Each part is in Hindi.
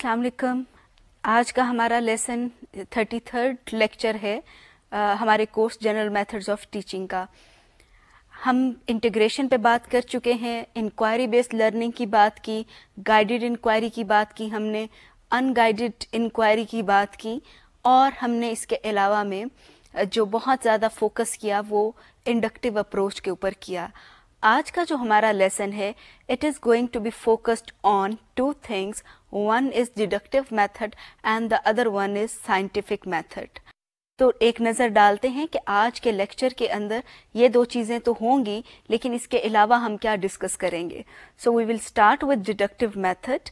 अस्सलाम वालेकुम आज का हमारा लेसन थर्टी थर्ड लेक्चर है आ, हमारे course general methods of teaching का हम इंटीग्रेशन पे बात कर चुके हैं इंक्वायरी बेस्ड लर्निंग की बात की गाइडेड इंक्वायरी की बात की हमने अनगाइडेड इंक्वायरी की बात की और हमने इसके अलावा में जो बहुत ज़्यादा फोकस किया वो इंडक्टिव अप्रोच के ऊपर किया आज का जो हमारा लेसन है it is going to be focused on two things one is deductive method and the other one is scientific method तो एक नज़र डालते हैं कि आज के लेक्चर के अंदर ये दो चीज़ें तो होंगी लेकिन इसके अलावा हम क्या डिस्कस करेंगे so we will start with deductive method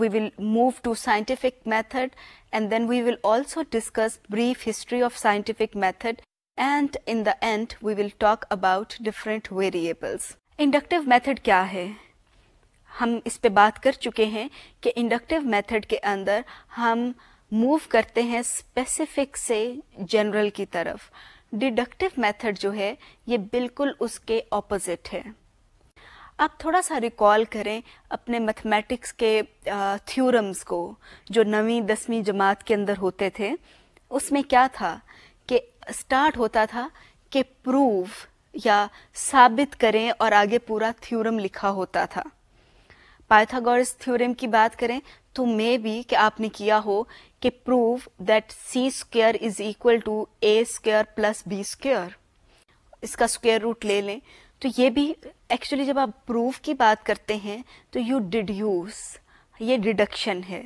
we will move to scientific method and then we will also discuss brief history of scientific method and in the end we will talk about different variables inductive method क्या है हम इस पे बात कर चुके हैं कि इंडक्टिव मेथड के अंदर हम मूव करते हैं स्पेसिफिक से जनरल की तरफ डिडक्टिव मेथड जो है ये बिल्कुल उसके ऑपोजिट है आप थोड़ा सा रिकॉल करें अपने मैथमेटिक्स के थ्योरम्स को जो नवी दसवीं जमात के अंदर होते थे उसमें क्या था स्टार्ट होता था कि प्रूव या साबित करें और आगे पूरा थ्योरम लिखा होता था पाइथागोरस थ्योरम की बात करें तो मे बी कि आपने किया हो कि prove that c square is equal to a square plus b square इसका स्क्वेयर रूट ले लें तो ये भी एक्चुअली जब आप प्रूफ की बात करते हैं तो यू डिड्यूस ये डिडक्शन है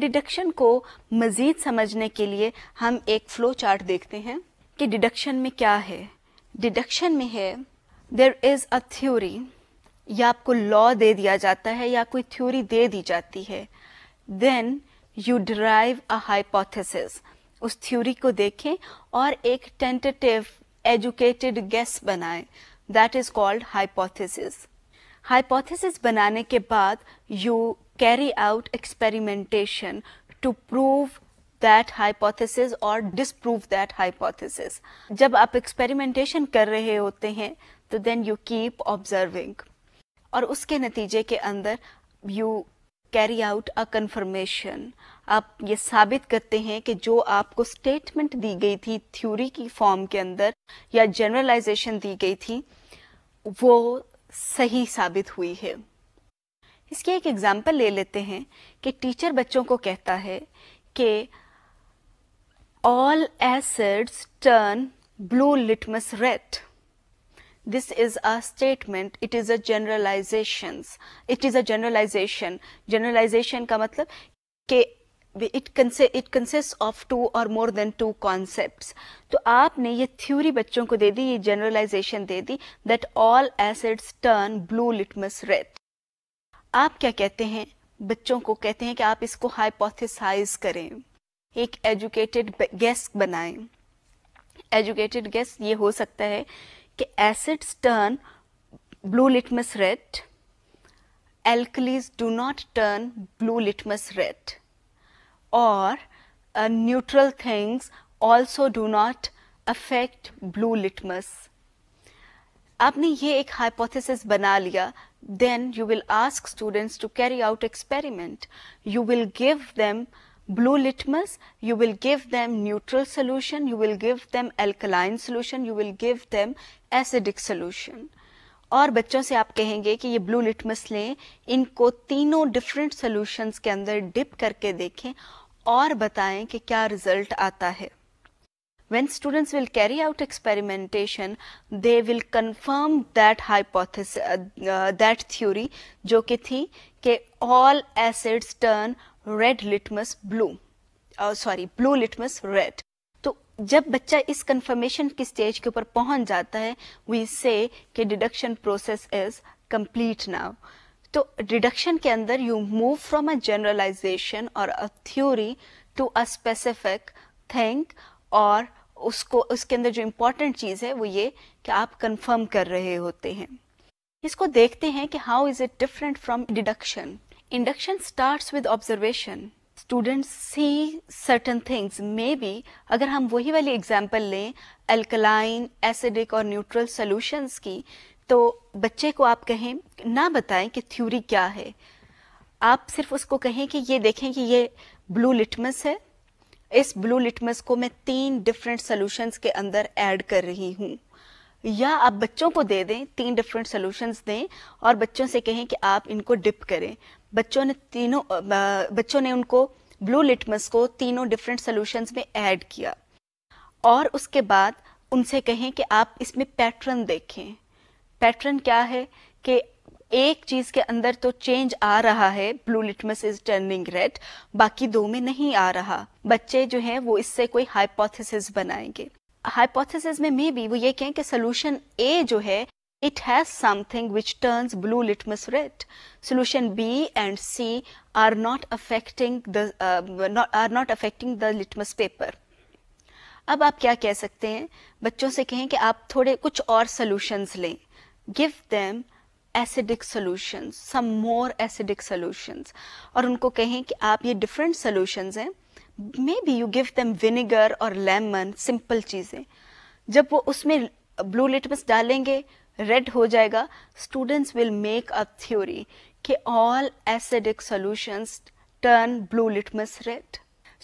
डिडक्शन को मज़ीद समझने के लिए हम एक फ्लो चार्ट देखते हैं कि डिडक्शन में क्या है डिडक्शन में है देर इज़ अ थ्योरी या आपको लॉ दे दिया जाता है या कोई थ्योरी दे दी जाती है then you derive a hypothesis उस थ्योरी को देखें और एक टेंटेटिव एजुकेटेड गेस बनाएं that is called hypothesis hypothesis बनाने के बाद you carry out experimentation to prove that hypothesis और डिसप्रूव दैट हाइपोथेसिस जब आप एक्सपेरिमेंटेशन कर रहे होते हैं तो देन यू कीप ऑब्जर्विंग और उसके नतीजे के अंदर you carry out a confirmation आप ये साबित करते हैं कि जो आपको स्टेटमेंट दी गई थी थ्योरी की फॉर्म के अंदर या जनरलाइजेशन दी गई थी वो सही साबित हुई है इसकी एक एग्जाम्पल ले लेते हैं कि टीचर बच्चों को कहता है कि all acids turn blue litmus red this is a statement it is a generalizations it is a generalization generalization का मतलब कि it it consists of two or more than two concepts तो आपने ये थ्योरी बच्चों को दे दी ये generalization they the that all acids turn blue litmus red आप क्या कहते हैं बच्चों को कहते हैं कि आप इसको हाइपोथेसाइज करें एक एजुकेटेड गैस बनाएं एजुकेटेड गैस ये हो सकता है कि acids turn blue litmus red alkalis do not turn blue litmus red और neutral things also do not affect blue litmus आपने ये एक हाइपोथेसिस बना लिया then you will ask students to carry out experiment. You will give them blue litmus, you will give them neutral solution, you will give them alkaline solution, you will give them acidic solution. اور بچوں سے آپ کہیں گے کہ یہ بلو لٹمس لیں ان کو تینوں ڈفرینٹ سولوشنس کے اندر ڈپ کر کے دیکھیں اور بتائیں کہ کیا रिजल्ट آتا ہے when students will carry out experimentation they will confirm that hypothesis uh, uh, that theory jo ki thi ke all acids turn red litmus blue uh, sorry blue litmus red to jab bachcha is confirmation ki stage ke upar pahunch jata hai we say ke deduction process is complete now to deduction ke andar you move from a generalization or a theory to a specific thing or उसको उसके अंदर जो इम्पोर्टेंट चीज़ है वो ये कि आप कन्फर्म कर रहे होते हैं इसको देखते हैं कि how is it different from deduction induction start with observation students see certain things may be अगर हम वही वाली एग्जाम्पल लें अल्कलाइन एसिडिक और न्यूट्रल सोल्यूशंस की तो बच्चे को आप कहें ना बताएं कि थ्यूरी क्या है आप सिर्फ उसको कहें कि ये देखें कि ये ब्लू लिटमस है इस ब्लू लिटमस को मैं तीन डिफरेंट सोल्यूशंस के अंदर ऐड कर रही हूँ या आप बच्चों को दे दें तीन डिफरेंट सोल्यूशंस दें और बच्चों से कहें कि आप इनको डिप करें बच्चों ने तीनों बच्चों ने उनको ब्लू लिटमस को तीनों डिफरेंट सोल्यूशंस में ऐड किया और उसके बाद उनसे कहें कि आप इसमें पैटर्न देखें पैटर्न क्या है कि एक चीज के अंदर तो चेंज आ रहा है blue litmus is turning red बाकी दो में नहीं आ रहा बच्चे जो है वो इससे कोई हाइपोथेसिस बनाएंगे हाइपोथेसिस में मे भी वो ये कहें कि सोल्यूशन ए जो है it has something which turn blue litmus red solution B and C are not affecting are not affecting the litmus paper अब आप क्या कह सकते हैं बच्चों से कहें कि आप थोड़े कुछ और सोल्यूशंस लें give them acidic solutions some more acidic solutions और उनको कहें कि आप ये डिफरेंट सॉल्यूशंस हैं may be you give them vinegar और लेमन सिंपल चीज़ें जब वो उसमें ब्लू लिटमस डालेंगे रेड हो जाएगा students will make a theory कि all acidic solutions turn blue litmus red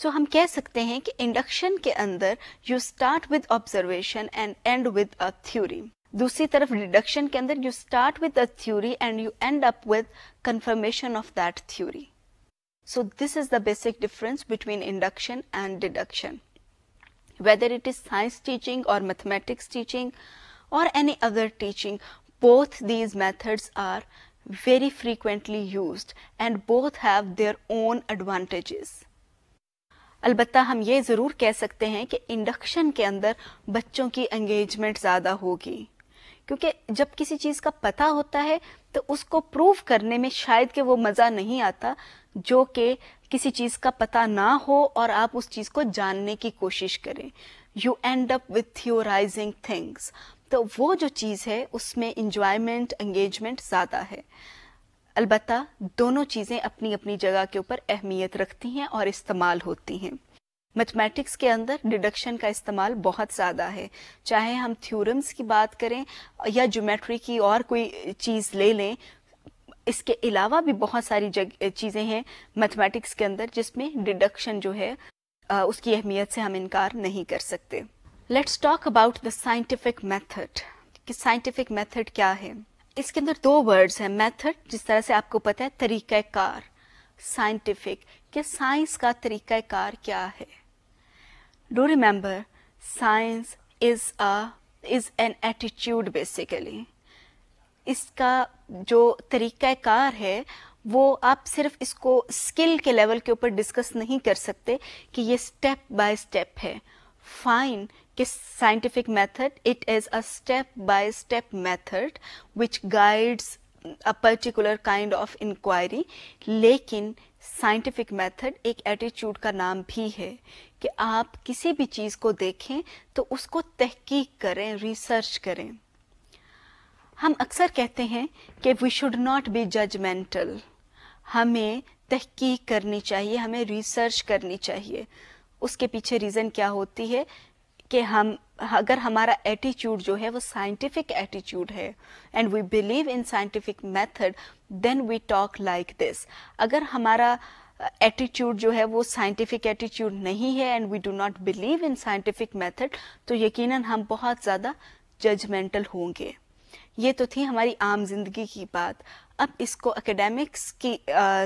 so हम कह सकते हैं कि इंडक्शन के अंदर you start with observation and end with a theory दूसरी तरफ डिडक्शन के अंदर you start with a theory and you end up with confirmation of that theory so this is the basic difference between induction and deduction whether it is science teaching और मैथमेटिक्स टीचिंग और any other teaching both these methods are very frequently use and both have their own advantages अलबत्ता हम ये ज़रूर कह सकते हैं कि इंडक्शन के अंदर बच्चों की एंगेजमेंट ज़्यादा होगी क्योंकि जब किसी चीज़ का पता होता है तो उसको प्रूव करने में शायद के वो मज़ा नहीं आता जो कि किसी चीज़ का पता ना हो और आप उस चीज़ को जानने की कोशिश करें you end up with theorizing things तो वो जो चीज़ है उसमें इंजॉयमेंट एंगेजमेंट ज़्यादा है अलबत् दोनों चीज़ें अपनी अपनी जगह के ऊपर अहमियत रखती हैं और इस्तेमाल होती हैं मैथमेटिक्स के अंदर डिडक्शन का इस्तेमाल बहुत ज़्यादा है चाहे हम थ्योरम्स की बात करें या ज्योमेट्री की और कोई चीज़ ले लें इसके अलावा भी बहुत सारी चीज़ें हैं मैथमेटिक्स के अंदर जिसमें डिडक्शन जो है आ, उसकी अहमियत से हम इनकार नहीं कर सकते let's talk about the scientific method कि साइंटिफिक मैथड क्या है इसके अंदर दो वर्ड्स हैं मैथड जिस तरह से आपको पता है तरीक़ाकार साइंटिफिक कि साइंस का तरीक़ाकार क्या है do remember science is a is an attitude basically इसका जो तरीक़ाकार है वो आप सिर्फ इसको स्किल के लेवल के ऊपर डिस्कस नहीं कर सकते कि ये स्टेप बाय स्टेप है फाइन कि scientific method it is a step by step method which guides a particular kind of inquiry लेकिन scientific method एक attitude का नाम भी है कि आप किसी भी चीज़ को देखें तो उसको तहकीक करें रिसर्च करें हम अक्सर कहते हैं कि we should not be judgmental हमें तहकीक करनी चाहिए हमें रिसर्च करनी चाहिए उसके पीछे रीज़न क्या होती है कि हम अगर हमारा एटीट्यूड जो है वो साइंटिफिक एटीट्यूड है and we believe in scientific method then we talk like this अगर हमारा एटीट्यूड जो है वो साइंटिफिक एटीट्यूड नहीं है and we do not believe in scientific method तो यकीनन हम बहुत ज़्यादा जजमेंटल होंगे ये तो थी हमारी आम जिंदगी की बात अब इसको एकेडमिक्स की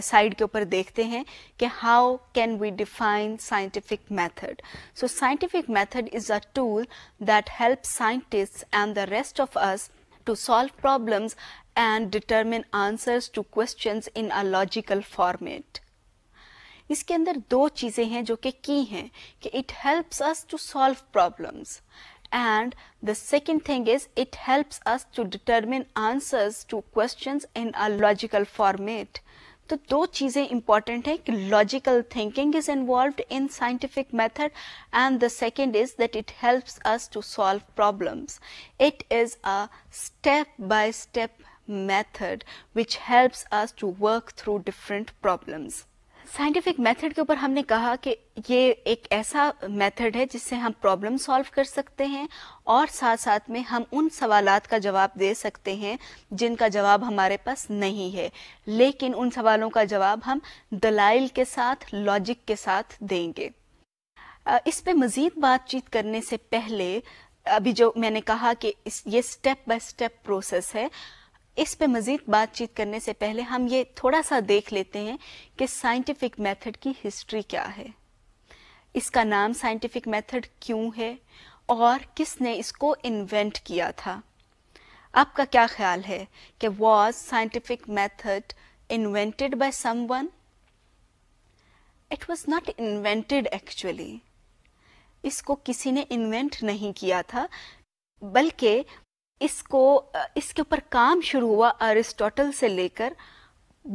साइड के ऊपर देखते हैं कि how can we define scientific method so scientific method is a tool that help scientist and the rest of us to solve problem and determine answers to questions in a logical format इसके अंदर दो चीज़ें हैं जो कि की हैं कि it helps us to solve problems and the second thing is it helps us to determine answers to questions in a logical format. तो दो चीज़ें इंपॉर्टेंट important: कि logical thinking is involved in scientific method, and the second is that it helps us to solve problems. It is a step-by-step method which helps us to work through different problems. Scientific method के ऊपर हमने कहा कि ये एक ऐसा मेथड है जिससे हम प्रॉब्लम सॉल्व कर सकते हैं और साथ साथ में हम उन सवाल का जवाब दे सकते हैं जिनका जवाब हमारे पास नहीं है लेकिन उन सवालों का जवाब हम दलाइल के साथ लॉजिक के साथ देंगे इस पे मज़ीद बातचीत करने से पहले अभी जो मैंने कहा कि इस ये स्टेप बाय स्टेप प्रोसेस है इस पे मजीद बातचीत करने से पहले हम ये थोड़ा सा देख लेते हैं कि साइंटिफिक मेथड की हिस्ट्री क्या है इसका नाम साइंटिफिक मेथड क्यों है और किसने इसको इन्वेंट किया था आपका क्या ख्याल है कि was scientific method invented by someone it was not invented actually इसको किसी ने इन्वेंट नहीं किया था बल्कि इसको इसके ऊपर काम शुरू हुआ अरिस्टोटल से लेकर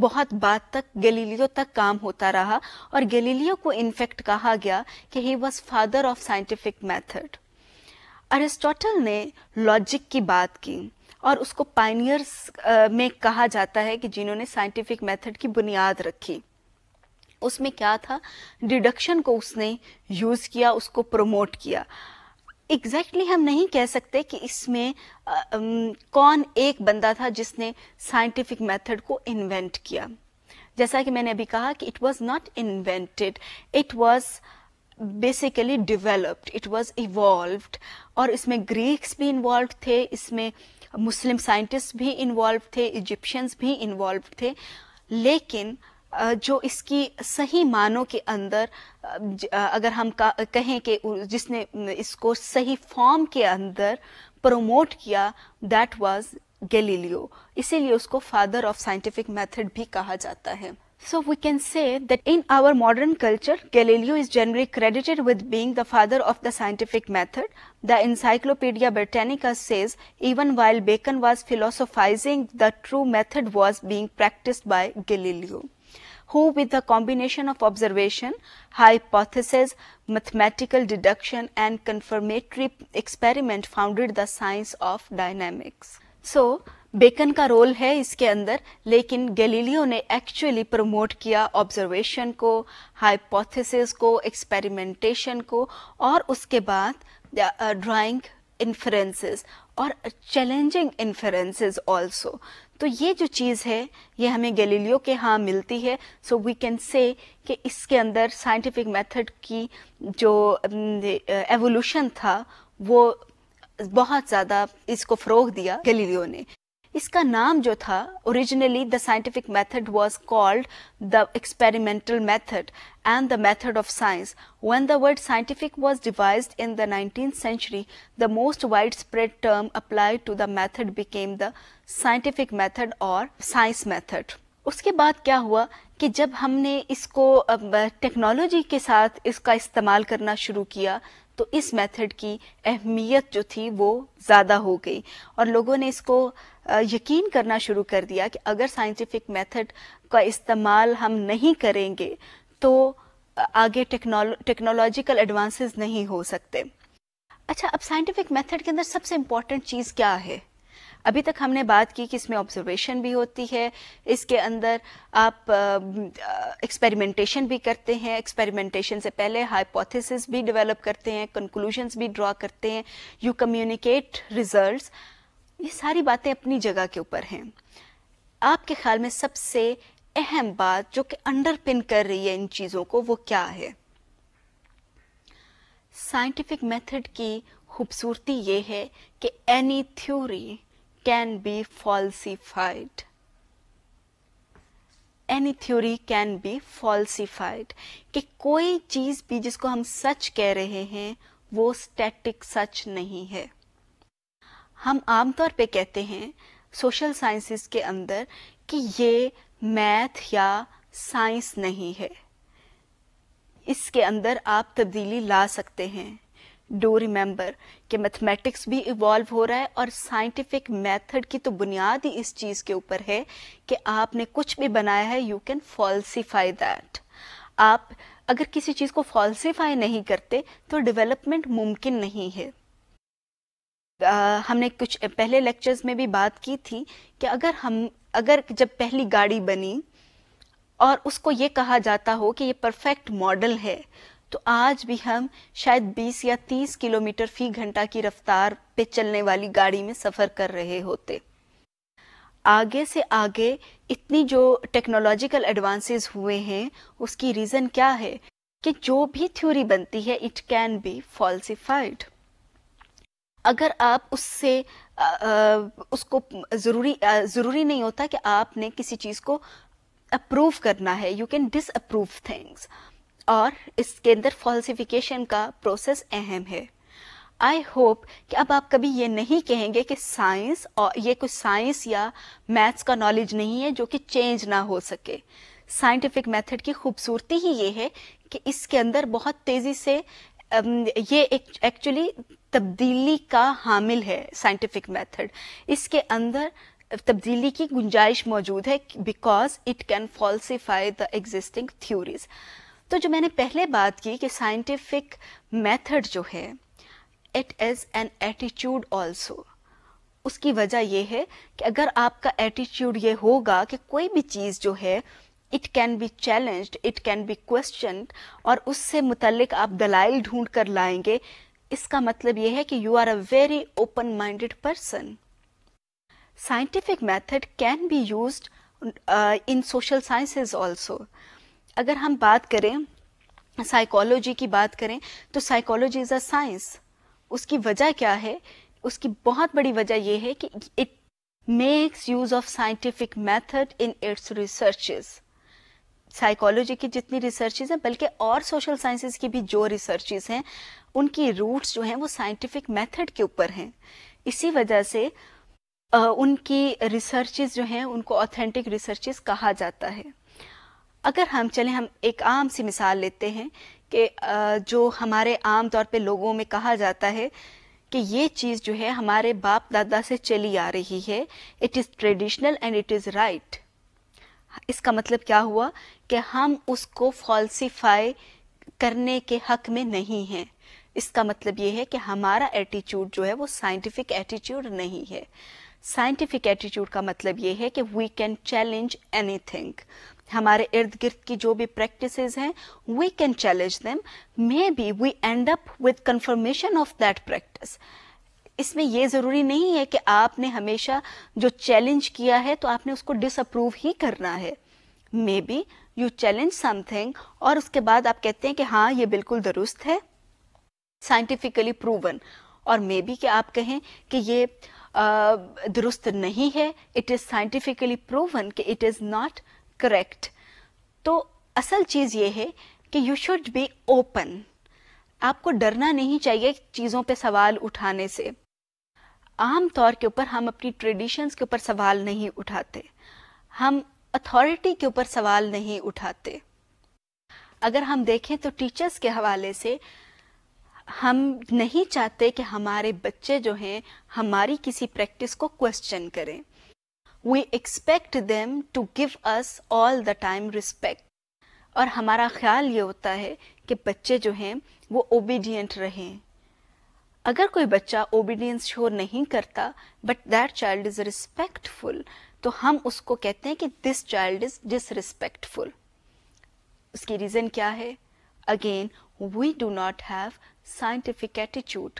बहुत बात तक गैलीलियो तक काम होता रहा और गैलीलियो को इनफेक्ट कहा गया कि he was father of scientific method Aristotle ने लॉजिक की बात की और उसको पाइनियर्स में कहा जाता है कि जिन्होंने साइंटिफिक मेथड की बुनियाद रखी उसमें क्या था डिडक्शन को उसने यूज़ किया उसको प्रमोट किया एग्जैक्टली exactly हम नहीं कह सकते कि इसमें कौन एक बंदा था जिसने साइंटिफिक मेथड को इन्वेंट किया जैसा कि मैंने अभी कहा कि it was not invented it was basically developed it was evolved और इसमें ग्रीक्स भी इन्वॉल्व थे इसमें मुस्लिम साइंटिस्ट भी इन्वॉल्व थे इजिप्शियंस भी इन्वॉल्व थे लेकिन जो इसकी सही मानों के अंदर अगर हम कहें कि जिसने इसको सही फॉर्म के अंदर प्रमोट किया दैट वाज गैलीलियो इसीलिए उसको फादर ऑफ साइंटिफिक मेथड भी कहा जाता है So we can say that in our modern culture, Galileo is generally credited with being the father of the scientific method. The Encyclopedia Britannica says even while Bacon was philosophizing, the true method was being practiced by Galileo. who with a combination of observation, hypothesis, mathematical deduction and confirmatory experiment founded the science of dynamics. So, Bacon का रोल है इसके अंदर लेकिन गैलीलियो ने एक्चुअली प्रमोट किया ऑब्जर्वेशन को हाइपोथेसिस को एक्सपेरिमेंटेशन को और उसके बाद ड्राइंग इन्फ्रेंसेस और चैलेंजिंग इन्फ्रेंसेस आल्सो तो ये जो चीज़ है ये हमें गैलीलियो के हाँ मिलती है सो वी कैन से कि इसके अंदर साइंटिफिक मेथड की जो एवोल्यूशन था वो बहुत ज़्यादा इसको फ़रोग दिया गैलीलियो ने इसका नाम जो था originally the scientific method was called the experimental method and the method of science when the word scientific was devise in the nineteen century the most wide spread term apply to the method became the scientific method और साइंस मेथड उसके बाद क्या हुआ कि जब हमने इसको टेक्नोलॉजी के साथ इसका इस्तेमाल करना शुरू किया तो इस मेथड की अहमियत जो थी वो ज्यादा हो गई और लोगों ने इसको यकीन करना शुरू कर दिया कि अगर साइंटिफिक मेथड का इस्तेमाल हम नहीं करेंगे तो आगे टेक्नोलॉजिकल एडवांसेस नहीं हो सकते अच्छा अब साइंटिफिक मेथड के अंदर सबसे इम्पोर्टेंट चीज़ क्या है अभी तक हमने बात की कि इसमें ऑब्जर्वेशन भी होती है इसके अंदर आप एक्सपेरिमेंटेशन भी करते हैं एक्सपेरिमेंटेशन से पहले हाइपोथेसिस भी डेवलप करते हैं कंक्लूजन्स भी ड्रॉ करते हैं यू कम्युनिकेट रिजल्ट्स ये सारी बातें अपनी जगह के ऊपर हैं आपके ख्याल में सबसे अहम बात जो कि अंडरपिन कर रही है इन चीज़ों को वो क्या है साइंटिफिक मेथड की खूबसूरती ये है कि any theory can be falsified any theory can be falsified कि कोई चीज़ भी जिसको हम सच कह रहे हैं वो स्टैटिक सच नहीं है हम आमतौर पे कहते हैं सोशल साइंसिस के अंदर कि ये मैथ या साइंस नहीं है इसके अंदर आप तब्दीली ला सकते हैं डो रिमेम्बर कि मैथमेटिक्स भी इवॉल्व हो रहा है और साइंटिफिक मेथड की तो बुनियाद ही इस चीज़ के ऊपर है कि आपने कुछ भी बनाया है यू कैन फॉल्सीफाई दैट आप अगर किसी चीज़ को फॉल्सीफाई नहीं करते तो डेवलपमेंट मुमकिन नहीं है आ, हमने कुछ पहले लेक्चर्स में भी बात की थी कि अगर हम अगर जब पहली गाड़ी बनी और उसको ये कहा जाता हो कि ये परफेक्ट मॉडल है तो आज भी हम शायद 20 या 30 किलोमीटर फी घंटा की रफ्तार पे चलने वाली गाड़ी में सफ़र कर रहे होते आगे से आगे इतनी जो टेक्नोलॉजिकल एडवांसेस हुए हैं उसकी रीज़न क्या है कि जो भी थ्योरी बनती है इट कैन बी फॉल्सिफाइड अगर आप उससे आ, आ, उसको ज़रूरी ज़रूरी नहीं होता कि आपने किसी चीज़ को अप्रूव करना है you can disapprove things और इसके अंदर फॉल्सिफिकेशन का प्रोसेस अहम है आई होप कि अब आप कभी ये नहीं कहेंगे कि साइंस और ये कुछ साइंस या मैथ्स का नॉलेज नहीं है जो कि चेंज ना हो सके साइंटिफिक मेथड की खूबसूरती ही ये है कि इसके अंदर बहुत तेज़ी से ये एक एक्चुअली तब्दीली का हामिल है साइंटिफिक मेथड इसके अंदर तब्दीली की गुंजाइश मौजूद है because it can falsify the existing theories तो जो मैंने पहले बात की कि साइंटिफिक मेथड जो है it is an attitude also उसकी वजह यह है कि अगर आपका एटीट्यूड ये होगा कि कोई भी चीज़ जो है it can be challenged it can be question और उससे मुतलक आप दलाइल ढूंढ कर लाएंगे इसका मतलब यह है कि you are a very open minded person scientific method can be use in social sciences also अगर हम बात करें साइकोलॉजी की बात करें तो साइकोलॉजी इज़ अ साइंस उसकी वजह क्या है उसकी बहुत बड़ी वजह यह है कि it makes use of scientific method in its research psychology की जितनी रिसर्चेज हैं बल्कि और सोशल साइंसेज की भी जो रिसर्चेज हैं उनकी रूट्स जो हैं वो साइंटिफिक मेथड के ऊपर हैं इसी वजह से आ, उनकी रिसर्चेज जो हैं उनको ऑथेंटिक रिसर्चेज कहा जाता है अगर हम चले हम एक आम सी मिसाल लेते हैं कि जो हमारे आम तौर पे लोगों में कहा जाता है कि ये चीज़ जो है हमारे बाप दादा से चली आ रही है it is traditional and it is right इसका मतलब क्या हुआ कि हम उसको फॉल्सीफाई करने के हक में नहीं हैं इसका मतलब ये है कि हमारा एटीट्यूड जो है वो साइंटिफिक एटीट्यूड नहीं है साइंटिफिक एटीट्यूड का मतलब ये है कि वी कैन चैलेंज एनीथिंग हमारे इर्द गिर्द की जो भी प्रैक्टिस हैं we can challenge them may be we end up with confirmation of that practice इसमें यह जरूरी नहीं है कि आपने हमेशा जो चैलेंज किया है तो आपने उसको डिसअप्रूव ही करना है may be you challenge something और उसके बाद आप कहते हैं कि हाँ ये बिल्कुल दुरुस्त है साइंटिफिकली प्रूवन और मे बी कि आप कहें कि ये दुरुस्त नहीं है इट इज़ साइंटिफिकली प्रूवन कि इट इज़ नॉट करेक्ट तो असल चीज़ ये है कि यू शुड बी ओपन आपको डरना नहीं चाहिए चीज़ों पे सवाल उठाने से आम तौर के ऊपर हम अपनी ट्रेडिशंस के ऊपर सवाल नहीं उठाते हम अथॉरिटी के ऊपर सवाल नहीं उठाते अगर हम देखें तो टीचर्स के हवाले से हम नहीं चाहते कि हमारे बच्चे जो हैं हमारी किसी प्रैक्टिस को क्वेश्चन करें we expect them to give us all the time respect और हमारा ख्याल ये होता है कि बच्चे जो हैं वो ओबीडियंट रहें अगर कोई बच्चा ओबीडियंस शो नहीं करता but that child is respectful तो हम उसको कहते हैं कि दिस चाइल्ड इज़ डिसरिस्पेक्टफुल उसकी रीज़न क्या है again we do not have scientific attitude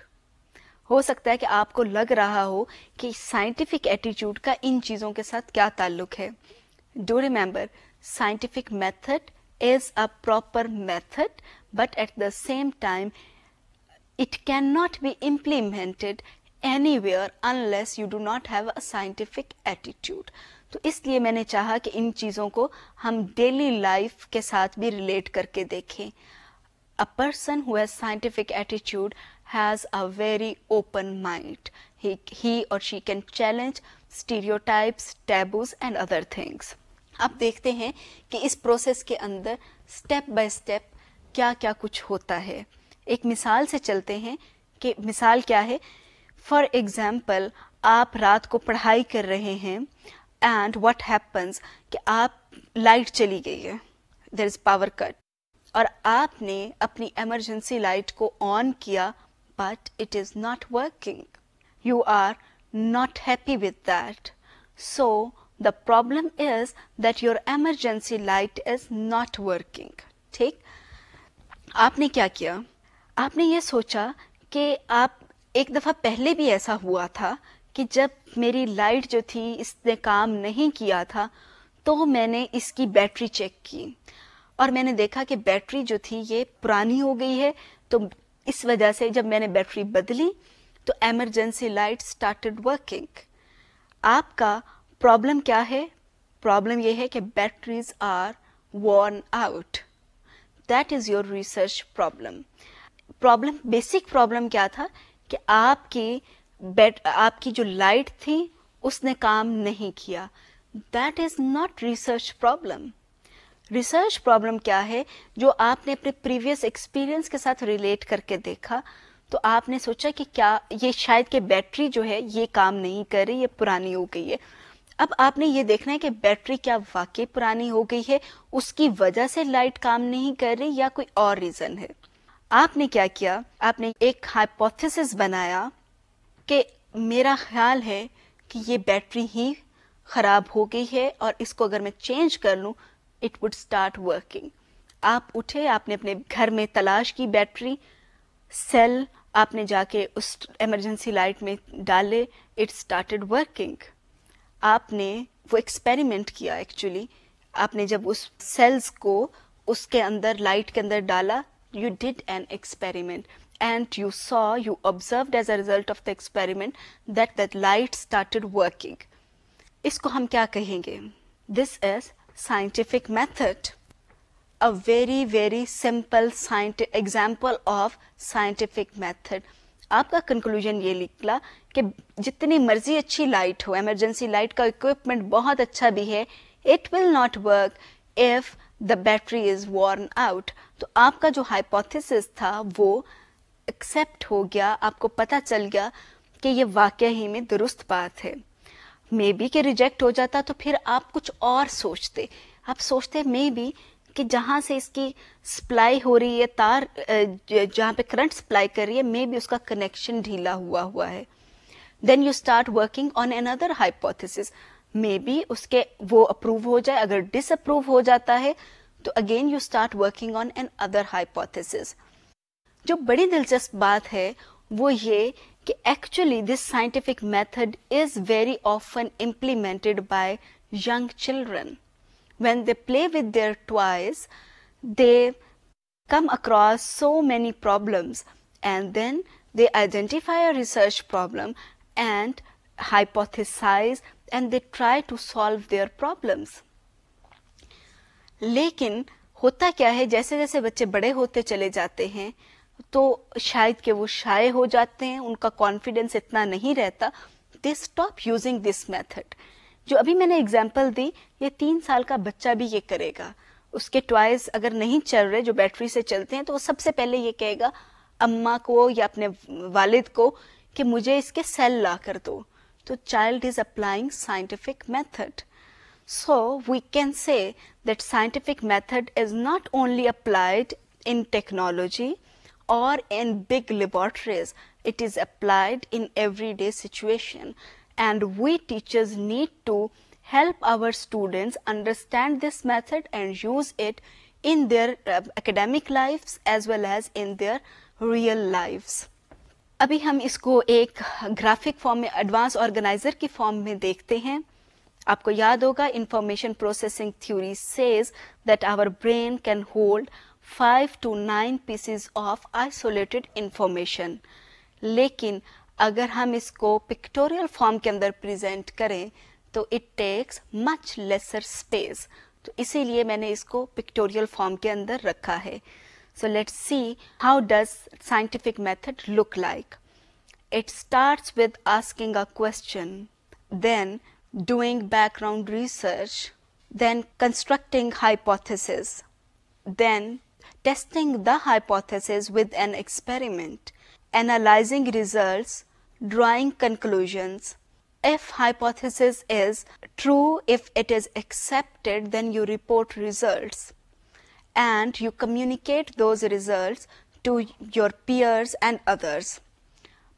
हो सकता है कि आपको लग रहा हो कि साइंटिफिक एटीट्यूड का इन चीज़ों के साथ क्या ताल्लुक है do remember scientific method is a proper method but at the same time it cannot be implemented anywhere unless you do not have a scientific attitude तो इसलिए मैंने चाहा कि इन चीज़ों को हम डेली लाइफ के साथ भी रिलेट करके देखें a person who has scientific attitude has a very open mind. He, he or she can challenge stereotypes, taboos and other things. अब देखते हैं कि इस प्रोसेस के अंदर स्टेप बाय स्टेप क्या क्या कुछ होता है एक मिसाल से चलते हैं कि मिसाल क्या है फॉर एग्ज़ाम्पल आप रात को पढ़ाई कर रहे हैं एंड व्हाट हैपन्स कि आप लाइट चली गई है देर इज़ पावर कट और आपने अपनी इमरजेंसी लाइट को ऑन किया but it is not working you are not happy with that. So the problem is that your emergency light is not working. ठीक आपने क्या किया आपने ये सोचा कि आप एक दफ़ा पहले भी ऐसा हुआ था कि जब मेरी लाइट जो थी इसने काम नहीं किया था तो मैंने इसकी बैटरी चेक की और मैंने देखा कि बैटरी जो थी ये पुरानी हो गई है तो इस वजह से जब मैंने बैटरी बदली तो एमरजेंसी लाइट स्टार्टेड वर्किंग आपका प्रॉब्लम क्या है प्रॉब्लम ये है कि batteries are worn out that is your research problem problem basic problem क्या था कि आपकी बैट आपकी जो लाइट थी उसने काम नहीं किया that is not research problem research problem क्या है जो आपने अपने प्रीवियस एक्सपीरियंस के साथ रिलेट करके देखा तो आपने सोचा कि क्या ये शायद कि बैटरी जो है ये काम नहीं कर रही ये पुरानी हो गई है अब आपने ये देखना है कि बैटरी क्या वाकई पुरानी हो गई है उसकी वजह से लाइट काम नहीं कर रही या कोई और रीजन है आपने क्या किया आपने एक हाइपोथेसिस बनाया कि मेरा ख्याल है कि ये बैटरी ही खराब हो गई है और इसको अगर मैं चेंज कर लूँ इट वुड स्टार्ट वर्किंग आप उठे आपने अपने घर में तलाश की बैटरी सेल आपने जाके उस इमरजेंसी लाइट में डाले इट स्टार्टेड वर्किंग आपने वो एक्सपेरिमेंट किया एक्चुअली आपने जब उस सेल्स को उसके अंदर लाइट के अंदर डाला you did an experiment and you saw you observe as a result of the experiment that that light started working इसको हम क्या कहेंगे? This is scientific method. A very very simple scientific example of scientific method. आपका कंक्लूजन ये निकला कि जितनी मर्जी अच्छी लाइट हो एमरजेंसी लाइट का इक्विपमेंट बहुत अच्छा भी है it will not work if the battery is worn out तो आपका जो हाइपोथेसिस था वो एक्सेप्ट हो गया आपको पता चल गया कि ये वाकई ही में दुरुस्त बात है मे बी के रिजेक्ट हो जाता तो फिर आप कुछ और सोचते आप सोचते मे बी कि जहां से इसकी सप्लाई हो रही है तार जहां पे करंट सप्लाई कर रही है मे बी उसका कनेक्शन ढीला हुआ हुआ है then you start working on an other hypothesis may be उसके वो अप्रूव हो जाए अगर डिसअप्रूव हो जाता है तो again you start working on an other hypothesis जो बड़ी दिलचस्प बात है वो ये actually this scientific method is very often implemented by young children. When they play with their toys, they come across so many problems and then they identify a research problem and hypothesize and they try to solve their problems. लेकिन होता क्या है जैसे जैसे बच्चे बड़े तो शायद के वो शाये हो जाते हैं उनका कॉन्फिडेंस इतना नहीं रहता they stop using this method जो अभी मैंने एग्जाम्पल दी ये तीन साल का बच्चा भी ये करेगा उसके टॉयज अगर नहीं चल रहे जो बैटरी से चलते हैं तो वो सबसे पहले ये कहेगा अम्मा को या अपने वालिद को कि मुझे इसके सेल ला कर दो तो child is applying scientific method so we can say that scientific method is not only applied in technology or in big laboratories. It is applied in everyday situation and we teachers need to help our students understand this method and use it in their uh, academic lives as well as in their real lives. अभी हम इसको एक graphic form में एडवांस ऑर्गेनाइजर की फॉर्म में देखते हैं आपको याद होगा information processing theory says that our brain can hold five to nine pieces of isolated information लेकिन अगर हम इसको पिक्टोरियल फॉर्म के अंदर प्रेजेंट करें तो it takes much lesser space तो इसीलिए मैंने इसको पिक्टोरियल फॉर्म के अंदर रखा है so let's see how does scientific method look like it start with asking a question then doing background research then constructing hypothesis then testing the hypothesis with an experiment, analyzing results, drawing conclusions. If hypothesis is true, if it is accepted, then you report results and you communicate those results to your peers and others.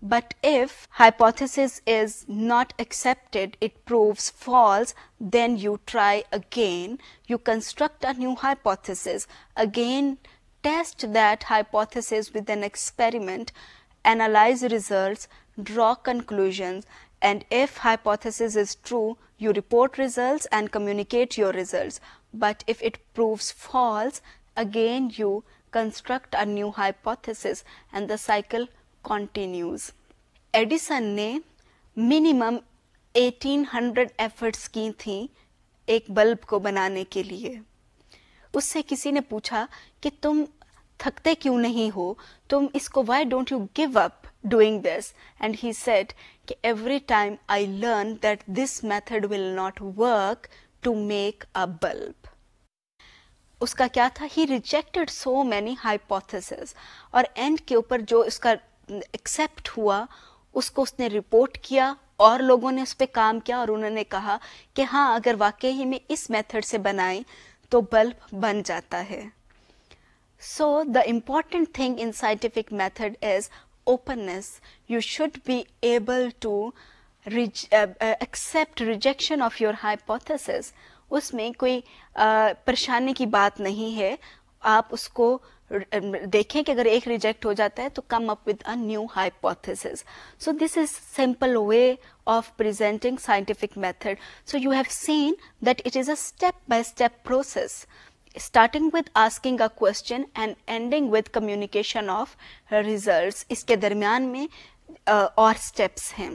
But if hypothesis is not accepted, it proves false, then you try again. You construct a new hypothesis. Again, test that hypothesis with an experiment, analyze results, draw conclusions, and if hypothesis is true, you report results and communicate your results. But if it proves false, again you construct a new hypothesis and the cycle continues. Edison ne minimum 1800 efforts ki thi ek bulb ko banane ke liye. उससे किसी ने पूछा कि तुम थकते क्यों नहीं हो तुम इसको why don't you give up this and he said कि every time I learn that this method will not work to make a bulb उसका क्या था he rejected so many hypothesis और एंड के ऊपर जो उसका एक्सेप्ट हुआ उसको उसने रिपोर्ट किया और लोगों ने उस पर काम किया और उन्होंने कहा कि हाँ अगर वाकई ही में इस मेथड से बनाएं तो बल्ब बन जाता है so the important thing in scientific method is openness you should be able to accept rejection of your hypothesis उसमें कोई uh, परेशानी की बात नहीं है आप उसको देखें कि अगर एक रिजेक्ट हो जाता है तो come up with a new hypothesis so this is simple way of presenting scientific method. So you have seen that it is a step-by-step -step process starting with asking a question and ending with communication of results. Iske इसके mein uh, aur steps हैं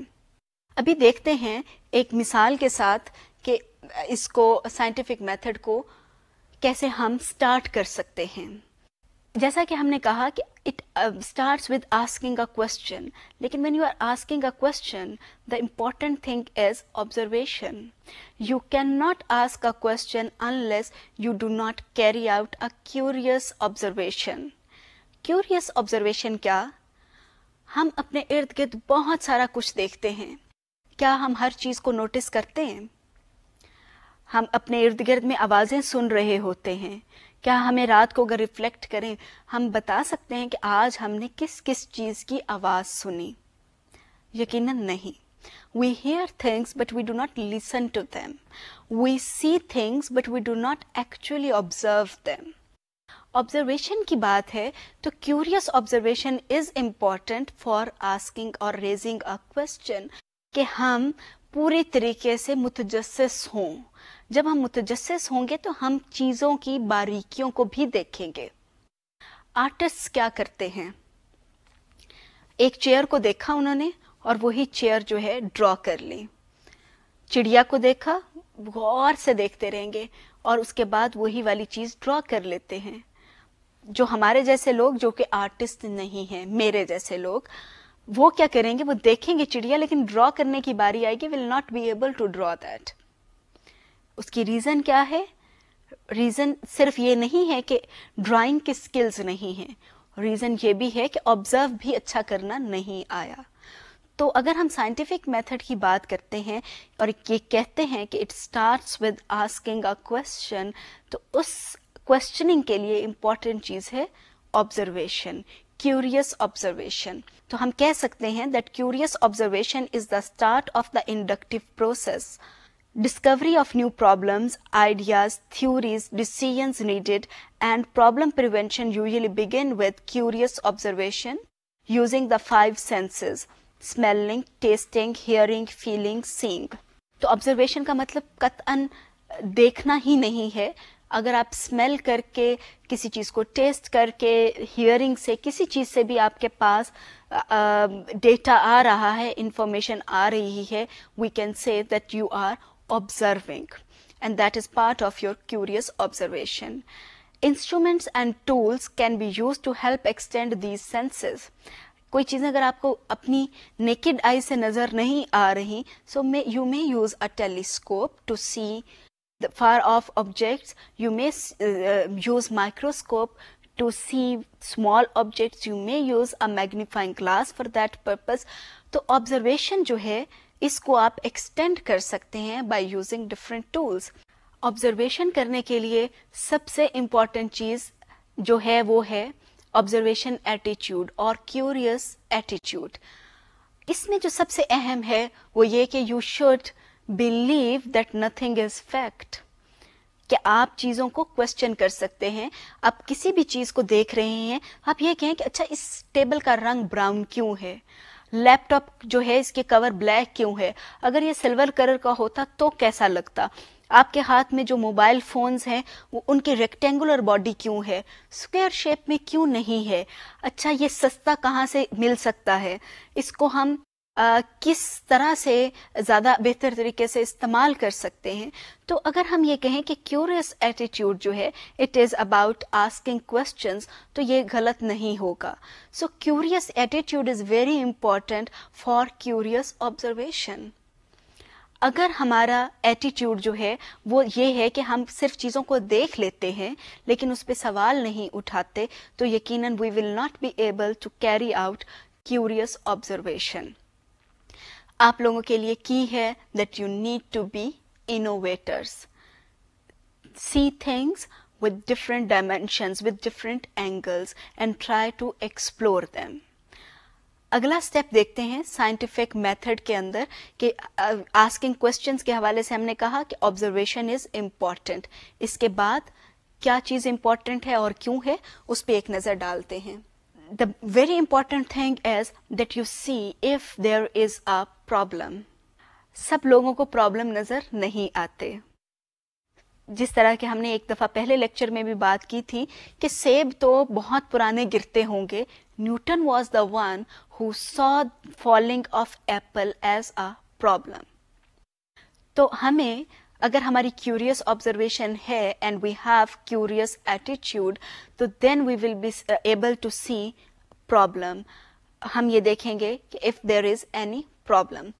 अभी देखते हैं एक मिसाल के साथ कि इसको साइंटिफिक मेथड को कैसे हम स्टार्ट कर सकते हैं जैसा कि हमने कहा कि it um, starts with asking a question lekin when you are asking a question the important thing is observation you cannot ask a question unless you do not carry out a curious observation curious observation kya hum apne ird gird bahut sara kuch dekhte hain kya hum har cheez ko notice karte hain hum apne ird gird mein आवाजें sun rahe hote hain क्या हमें रात को अगर रिफ्लेक्ट करें हम बता सकते हैं कि आज हमने किस किस चीज़ की आवाज़ सुनी यकीन नहीं we hear things but we do not listen to them. We see things, but we do not actually observe them. Observation की बात है तो curious observation is important for asking और रेजिंग अ क्वेश्चन कि हम पूरी तरीके से मुतजस हों जब हम मुतजस होंगे तो हम चीज़ों की बारीकियों को भी देखेंगे आर्टिस्ट क्या करते हैं एक चेयर को देखा उन्होंने और वही चेयर जो है ड्रॉ कर ली चिड़िया को देखा गौर से देखते रहेंगे और उसके बाद वही वाली चीज़ ड्रॉ कर लेते हैं जो हमारे जैसे लोग जो कि आर्टिस्ट नहीं है मेरे जैसे लोग वो क्या करेंगे वो देखेंगे चिड़िया लेकिन ड्रॉ करने की बारी आएगी will not be able to draw that उसकी रीज़न क्या है रीज़न सिर्फ ये नहीं है कि ड्राइंग की स्किल्स नहीं है रीज़न ये भी है कि ऑब्जर्व भी अच्छा करना नहीं आया तो अगर हम साइंटिफिक मेथड की बात करते हैं और ये कहते हैं कि it start with asking a question तो उस क्वेश्चनिंग के लिए इम्पॉर्टेंट चीज़ है ऑब्जर्वेशन क्यूरियस ऑब्जर्वेशन तो हम कह सकते हैं that curious observation is the start of the inductive process discovery of new problems, ideas, theories, decisions needed, and problem prevention usually begin with curious observation using the five senses smelling, tasting, hearing, feeling, seeing. observation तो ऑब्जर्वेशन का मतलब कतअन देखना ही اگر آپ अगर کر کے کسی چیز کو को کر کے हियरिंग سے کسی چیز سے بھی آپ کے پاس ڈیٹا آ رہا ہے انفارمیشن آ رہی ہے we can see that you are observing and that is part of your curious observation. Instruments and tools can be used to help extend these senses. कोई चीज़ें अगर आपको अपनी नेकेड आई से नज़र नहीं आ रही so may you may use a telescope to see the far off objects you may use microscope to see small objects you may use a magnifying glass for that purpose तो observation जो है इसको आप एक्सटेंड कर सकते हैं by using different tools observation करने के लिए सबसे इम्पॉर्टेंट चीज जो है वो है ऑब्जर्वेशन एटीट्यूड और क्यूरियस एटीट्यूड इसमें जो सबसे अहम है वो ये कि you should believe that nothing is fact कि आप चीज़ों को क्वेश्चन कर सकते हैं आप किसी भी चीज़ को देख रहे हैं आप ये कहें कि अच्छा इस टेबल का रंग ब्राउन क्यों है लैपटॉप जो है इसके कवर ब्लैक क्यों है अगर ये सिल्वर कलर का होता तो कैसा लगता आपके हाथ में जो मोबाइल फ़ोन्स हैं वो उनके रेक्टेंगुलर बॉडी क्यों है स्क्वेयर शेप में क्यों नहीं है अच्छा ये सस्ता कहाँ से मिल सकता है इसको हम आ, किस तरह से ज़्यादा बेहतर तरीके से इस्तेमाल कर सकते हैं तो अगर हम ये कहें कि क्यूरियस एटीट्यूड जो है it is about asking question तो ये गलत नहीं होगा so curious attitude is very important for curious observation अगर हमारा एटीट्यूड जो है वो ये है कि हम सिर्फ चीज़ों को देख लेते हैं लेकिन उस पर सवाल नहीं उठाते तो यकीनन we will not be able to carry out curious observation आप लोगों के लिए की है that you need to be innovators see things with different dimension with different angles and try to explore them अगला स्टेप देखते हैं साइंटिफिक मेथड के अंदर कि आस्किंग uh, क्वेश्चंस के हवाले से हमने कहा कि ऑब्जर्वेशन इज इम्पॉर्टेंट इसके बाद क्या चीज़ इम्पॉर्टेंट है और क्यों है उस पर एक नज़र डालते हैं the very important thing as that you see if there is a problem सब लोगों को प्रॉब्लम नज़र नहीं आते जिस तरह के हमने एक दफ़ा पहले लेक्चर में भी बात की थी कि सेब तो बहुत पुराने गिरते होंगे Newton was the one who saw falling of apple as a problem तो हमें अगर हमारी क्यूरियस ऑब्जर्वेशन है and we have curious attitude तो then we will be able to see problem हम ये देखेंगे कि if there is any problem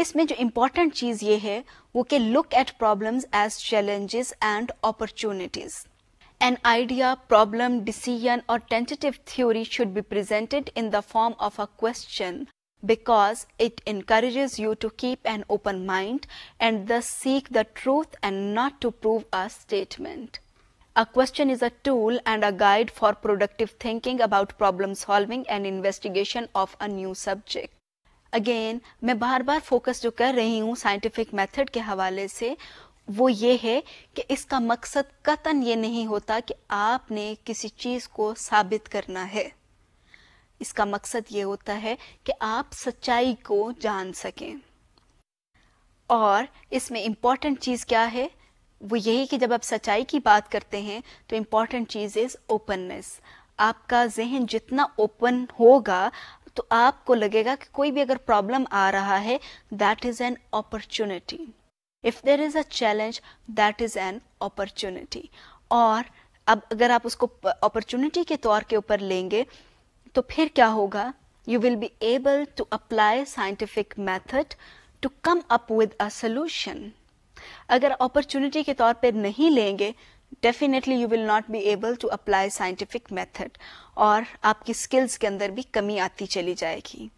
इसमें जो इम्पोर्टेंट चीज़ ये है वो कि look at problems as challenges and opportunities An idea, problem, decision, or tentative theory should be presented in the form of a question because it encourages you to keep an open mind and thus seek the truth and not to prove a statement. A question is a tool and a guide for productive thinking about problem solving and investigation of a new subject. Again मैं बार बार फोकस जो कर रही हूँ साइंटिफिक मेथड के हवाले से वो ये है कि इसका मकसद कतन ये नहीं होता कि आपने किसी चीज़ को साबित करना है इसका मकसद ये होता है कि आप सच्चाई को जान सकें और इसमें इम्पॉर्टेंट चीज़ क्या है वो यही कि जब आप सच्चाई की बात करते हैं तो इम्पॉर्टेंट चीज़ इज़ ओपननेस आपका जहन जितना ओपन होगा तो आपको लगेगा कि कोई भी अगर प्रॉब्लम आ रहा है that is an opportunity if there is a challenge that is an opportunity और अब अगर आप उसको अपॉर्चुनिटी के तौर के ऊपर लेंगे तो फिर क्या होगा you will be able to apply scientific method to come up with a solution अगर अपॉर्चुनिटी के तौर पर नहीं लेंगे definitely you will not be able to apply scientific method और आपकी स्किल्स के अंदर भी कमी आती चली जाएगी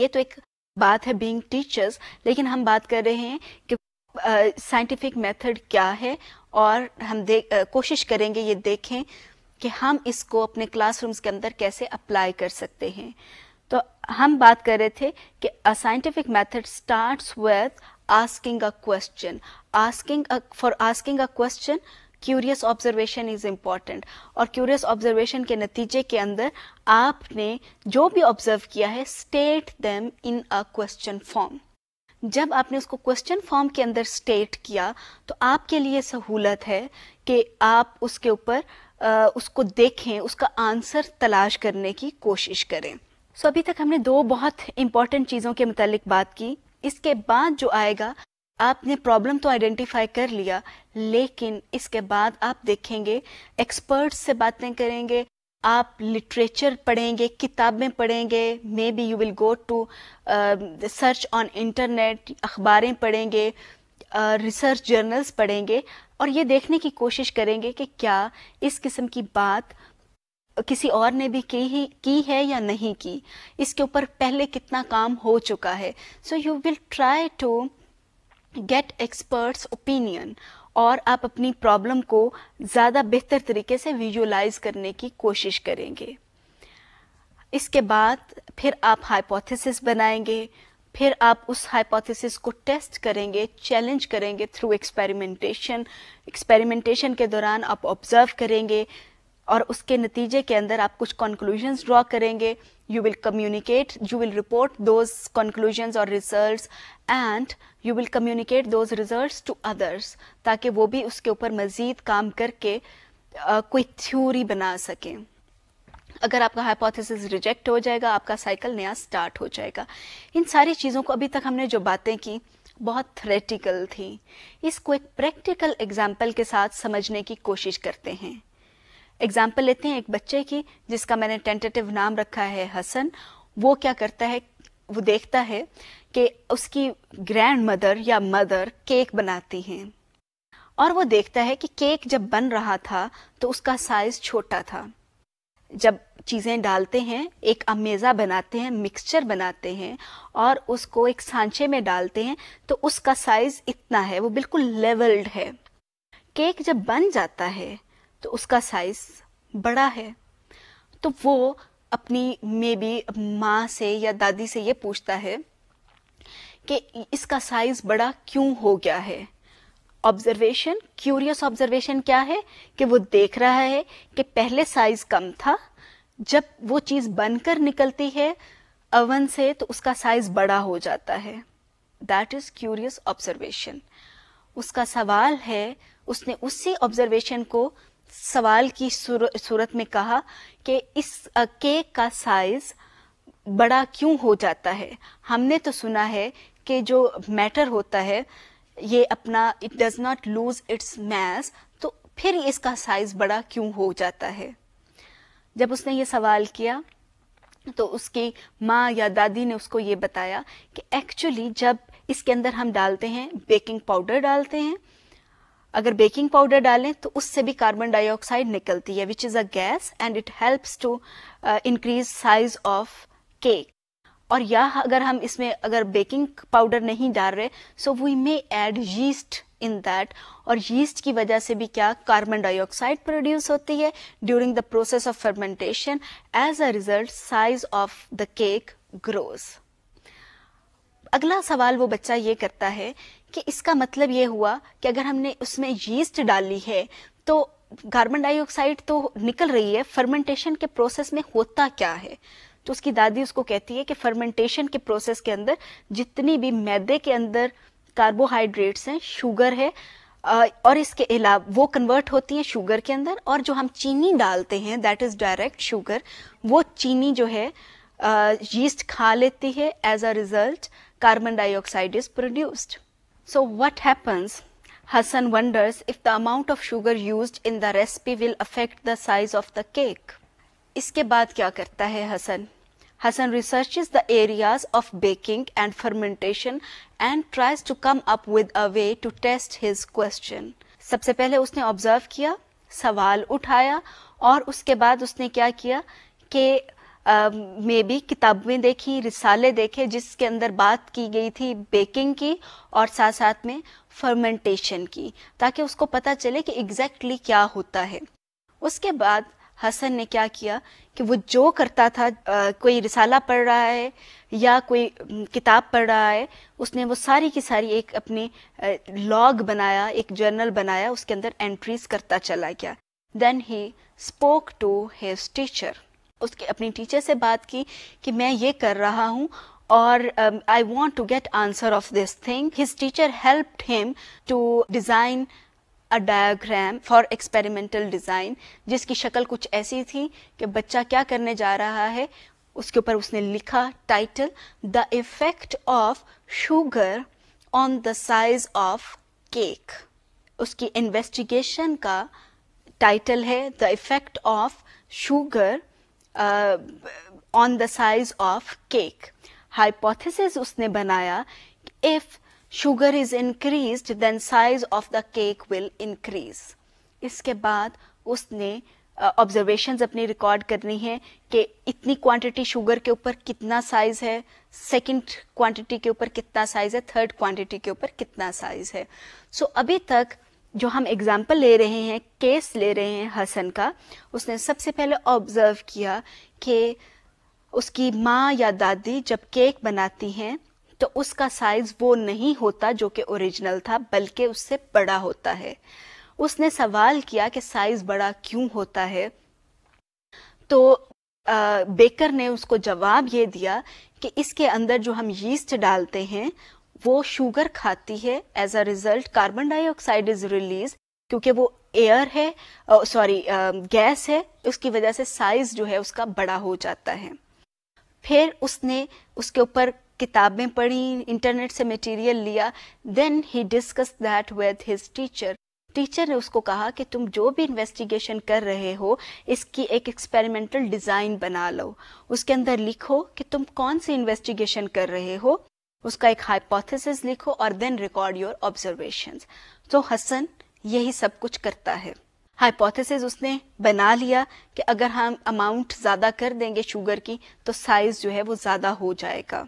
ये तो एक बात है बींग टीचर्स लेकिन हम बात कर रहे हैं कि साइंटिफिक uh, मेथड क्या है और हम देख uh, कोशिश करेंगे ये देखें कि हम इसको अपने क्लासरूम्स के अंदर कैसे अप्लाई कर सकते हैं तो हम बात कर रहे थे कि a scientific method starts with asking a question asking for asking a question curious observation is important और क्यूरियस ऑब्जर्वेशन के नतीजे के अंदर आपने जो भी ऑब्जर्व किया है state them in a question form जब आपने उसको क्वेश्चन फॉर्म के अंदर स्टेट किया तो आपके लिए सहूलत है कि आप उसके ऊपर उसको देखें उसका आंसर तलाश करने की कोशिश करें सो so, अभी तक हमने दो बहुत इंपॉर्टेंट चीज़ों के मुतालिक बात की इसके बाद जो आएगा आपने प्रॉब्लम तो आइडेंटिफाई कर लिया लेकिन इसके बाद आप देखेंगे एक्सपर्ट्स से बातें करेंगे आप लिटरेचर पढ़ेंगे किताबें पढ़ेंगे may be you will go to search on internet अखबारें पढ़ेंगे रिसर्च uh, जर्नल्स पढ़ेंगे और ये देखने की कोशिश करेंगे कि क्या इस किस्म की बात किसी और ने भी की ही की है या नहीं की इसके ऊपर पहले कितना काम हो चुका है so you will try to get experts opinion और आप अपनी प्रॉब्लम को ज़्यादा बेहतर तरीके से विजुअलाइज करने की कोशिश करेंगे इसके बाद फिर आप हाइपोथेसिस बनाएंगे फिर आप उस हाइपोथेसिस को टेस्ट करेंगे चैलेंज करेंगे थ्रू एक्सपेरिमेंटेशन एक्सपेरिमेंटेशन के दौरान आप ऑब्जर्व करेंगे और उसके नतीजे के अंदर आप कुछ कंक्लूजन ड्रॉ करेंगे you will communicate you will report those conclusions और result and you will communicate those result to others ताकि वो भी उसके ऊपर मज़ीद काम करके आ, कोई थ्यूरी बना सके अगर आपका हाइपोथेसिस रिजेक्ट हो जाएगा आपका साइकिल नया स्टार्ट हो जाएगा इन सारी चीज़ों को अभी तक हमने जो बातें की बहुत थ्रेटिकल थी इसको एक प्रैक्टिकल एग्जाम्पल के साथ समझने की कोशिश करते हैं एग्जाम्पल लेते हैं एक बच्चे की जिसका मैंने टेंटेटिव नाम रखा है हसन वो क्या करता है वो देखता है कि उसकी ग्रैंड मदर या मदर केक बनाती हैं और वो देखता है कि केक जब बन रहा था तो उसका साइज छोटा था जब चीज़ें डालते हैं एक अमेज़ा बनाते हैं मिक्सचर बनाते हैं और उसको एक सांचे में डालते हैं तो उसका साइज इतना है वो बिल्कुल लेवल्ड है केक जब बन जाता है तो उसका साइज बड़ा है तो वो अपनी मे बी माँ से या दादी से ये पूछता है कि इसका साइज बड़ा क्यों हो गया है ऑब्जर्वेशन क्यूरियस ऑब्जर्वेशन क्या है कि वो देख रहा है कि पहले साइज कम था जब वो चीज बनकर निकलती है अवन से तो उसका साइज बड़ा हो जाता है दैट इज क्यूरियस ऑब्जर्वेशन उसका सवाल है उसने उसी ऑब्जर्वेशन को सवाल की सूर, सूरत में कहा कि इस केक का साइज बड़ा क्यों हो जाता है हमने तो सुना है के जो मैटर होता है ये अपना it does not lose its mass तो फिर इसका साइज बड़ा क्यों हो जाता है जब उसने ये सवाल किया तो उसकी माँ या दादी ने उसको ये बताया कि एक्चुअली जब इसके अंदर हम डालते हैं बेकिंग पाउडर डालते हैं अगर बेकिंग पाउडर डालें तो उससे भी कार्बन डाइऑक्साइड निकलती है which is a gas and it helps to increase size of cake और या अगर हम इसमें अगर बेकिंग पाउडर नहीं डाल रहे so we may add yeast in that और यीस्ट की वजह से भी क्या कार्बन डाइऑक्साइड प्रोड्यूस होती है during the process of fermentation as a result size of the cake grows अगला सवाल वो बच्चा ये करता है कि इसका मतलब ये हुआ कि अगर हमने उसमें यीस्ट डाली है तो कार्बन डाइऑक्साइड तो निकल रही है फर्मेंटेशन के प्रोसेस में होता क्या है तो उसकी दादी उसको कहती है कि फर्मेंटेशन के प्रोसेस के अंदर जितनी भी मैदे के अंदर कार्बोहाइड्रेट्स हैं शुगर है और इसके अलावा वो कन्वर्ट होती है शुगर के अंदर और जो हम चीनी डालते हैं दैट इज़ डायरेक्ट शुगर वो चीनी जो है यीस्ट खा लेती है as a result carbon dioxide is produced so what happens Hasan wonders if the amount of sugar use in the recipe will affect the size of the cake इसके बाद क्या करता है Hasan Hassan researches the areas of baking and fermentation and tries to come up with a way to test his question. सबसे पहले उसने ऑब्जर्व किया सवाल उठाया और उसके बाद उसने क्या किया कि मे बी किताबें देखी रिसाले देखे जिसके अंदर बात की गई थी बेकिंग की और साथ साथ में फर्मेंटेशन की ताकि उसको पता चले कि एग्जैक्टली exactly क्या होता है उसके बाद हसन ने क्या किया कि वो जो करता था आ, कोई रिसाला पढ़ रहा है या कोई किताब पढ़ रहा है उसने वो सारी की सारी एक अपने लॉग बनाया एक जर्नल बनाया उसके अंदर एंट्रीज करता चला गया then he spoke to his teacher उसके अपनी टीचर से बात की कि मैं ये कर रहा हूँ और I want to get answer of this thing his teacher help him to design a diagram for experimental design जिसकी शक्ल कुछ ऐसी थी कि बच्चा क्या करने जा रहा है उसके ऊपर उसने लिखा title the effect of sugar on the size of cake उसकी इन्वेस्टिगेशन का टाइटल है the effect of sugar on the size of cake hypothesis उसने बनाया if sugar is increase then size of the cake will increase इसके बाद उसने ऑब्जर्वेशंस uh, अपनी रिकॉर्ड करनी है कि इतनी क्वांटिटी शुगर के ऊपर कितना साइज है सेकंड क्वांटिटी के ऊपर कितना साइज है थर्ड क्वांटिटी के ऊपर कितना साइज है सो so, अभी तक जो हम एग्जाम्पल ले रहे हैं केस ले रहे हैं हसन का उसने सबसे पहले ऑब्जर्व किया कि उसकी माँ या दादी जब केक बनाती हैं तो उसका साइज वो नहीं होता जो कि ओरिजिनल था बल्कि उससे बड़ा होता है उसने सवाल किया कि साइज बड़ा क्यों होता है तो आ, बेकर ने उसको जवाब ये दिया कि इसके अंदर जो हम यीस्ट डालते हैं वो शुगर खाती है as a result carbon dioxide is release क्योंकि वो एयर है सॉरी गैस है उसकी वजह से साइज जो है उसका बड़ा हो जाता है फिर उसने उसके ऊपर किताबें पढ़ी इंटरनेट से मटेरियल लिया then he discuss that with his teacher teacher ने उसको कहा कि तुम जो भी इन्वेस्टिगेशन कर रहे हो इसकी एक एक्सपेरिमेंटल डिज़ाइन बना लो उसके अंदर लिखो कि तुम कौन सी इन्वेस्टिगेशन कर रहे हो उसका एक हाइपोथेसिस लिखो और देन रिकॉर्ड योर ऑब्जर्वेशन तो हसन यही सब कुछ करता है हाइपोथेसिस उसने बना लिया कि अगर हम अमाउंट ज़्यादा कर देंगे शुगर की तो साइज़ जो है वो ज़्यादा हो जाएगा